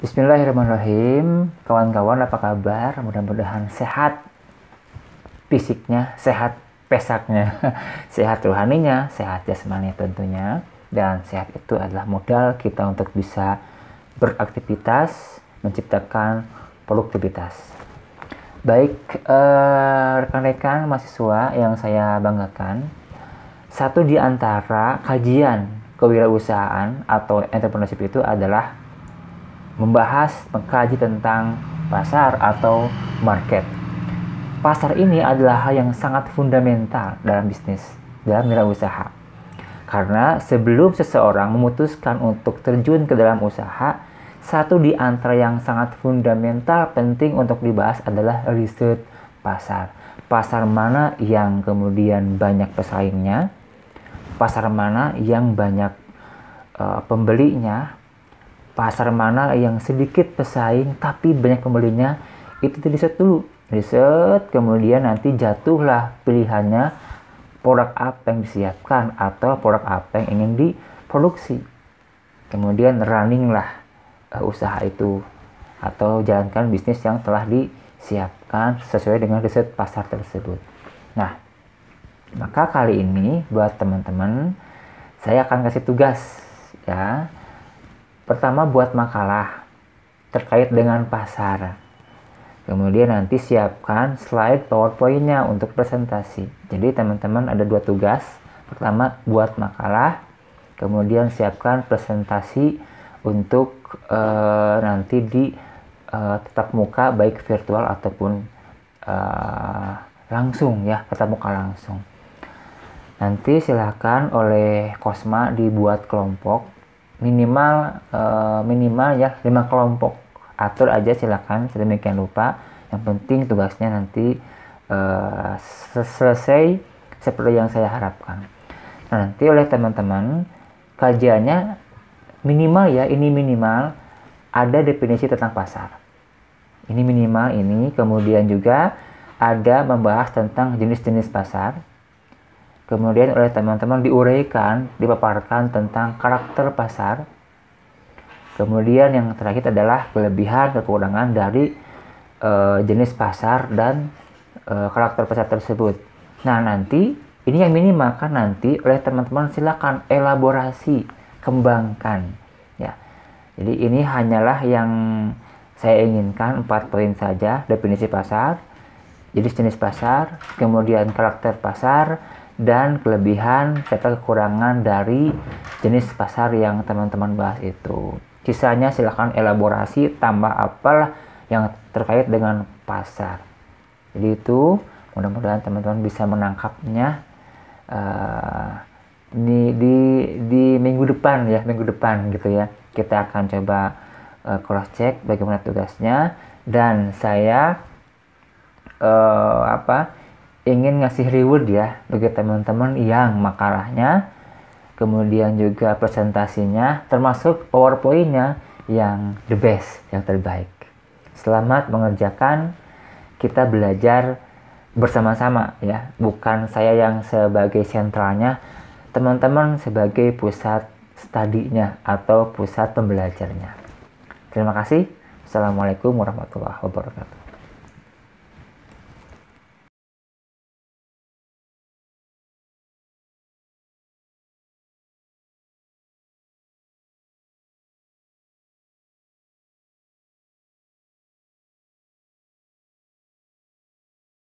Bismillahirrahmanirrahim. Kawan-kawan apa kabar? Mudah-mudahan sehat fisiknya, sehat pesaknya, sehat rohaninya, sehat jasmaninya tentunya. Dan sehat itu adalah modal kita untuk bisa beraktivitas, menciptakan produktivitas. Baik rekan eh, rekan-rekan mahasiswa yang saya banggakan, satu di antara kajian kewirausahaan atau entrepreneurship itu adalah membahas mengkaji tentang pasar atau market. Pasar ini adalah hal yang sangat fundamental dalam bisnis, dalam usaha. Karena sebelum seseorang memutuskan untuk terjun ke dalam usaha, satu di antara yang sangat fundamental penting untuk dibahas adalah riset pasar. Pasar mana yang kemudian banyak pesaingnya, pasar mana yang banyak uh, pembelinya, pasar mana yang sedikit pesaing tapi banyak pembelinya itu riset dulu riset kemudian nanti jatuhlah pilihannya produk apa yang disiapkan atau produk apa yang ingin diproduksi kemudian running lah uh, eh, usaha itu atau jalankan bisnis yang telah disiapkan sesuai dengan riset pasar tersebut. Nah, maka kali ini buat teman-teman saya akan kasih tugas ya Pertama buat makalah terkait dengan pasar. Kemudian nanti siapkan slide powerpointnya untuk presentasi. Jadi teman-teman ada dua tugas. Pertama buat makalah, kemudian siapkan presentasi untuk uh, nanti di uh, tetap muka baik virtual ataupun uh, langsung ya, tetap muka langsung. Nanti silahkan oleh Kosma dibuat kelompok minimal uh, minimal ya lima kelompok atur aja silakan sedemikian lupa yang penting tugasnya nanti uh, selesai seperti yang saya harapkan nah, nanti oleh teman-teman kajiannya minimal ya ini minimal ada definisi tentang pasar ini minimal ini kemudian juga ada membahas tentang jenis-jenis pasar kemudian oleh teman-teman diuraikan, dipaparkan tentang karakter pasar. Kemudian yang terakhir adalah kelebihan, kekurangan dari e, jenis pasar dan e, karakter pasar tersebut. Nah nanti ini yang minimal kan nanti oleh teman-teman silakan elaborasi, kembangkan. Ya, jadi ini hanyalah yang saya inginkan empat poin saja definisi pasar, jenis jenis pasar, kemudian karakter pasar, dan kelebihan serta kekurangan dari jenis pasar yang teman-teman bahas itu. Sisanya silahkan elaborasi tambah apel yang terkait dengan pasar. Jadi itu mudah-mudahan teman-teman bisa menangkapnya uh, eh, di, di di minggu depan ya minggu depan gitu ya kita akan coba uh, eh, cross check bagaimana tugasnya dan saya uh, apa ingin ngasih reward ya bagi teman-teman yang makalahnya kemudian juga presentasinya termasuk powerpointnya yang the best yang terbaik selamat mengerjakan kita belajar bersama-sama ya bukan saya yang sebagai sentralnya teman-teman sebagai pusat studinya atau pusat pembelajarnya terima kasih Assalamualaikum warahmatullahi wabarakatuh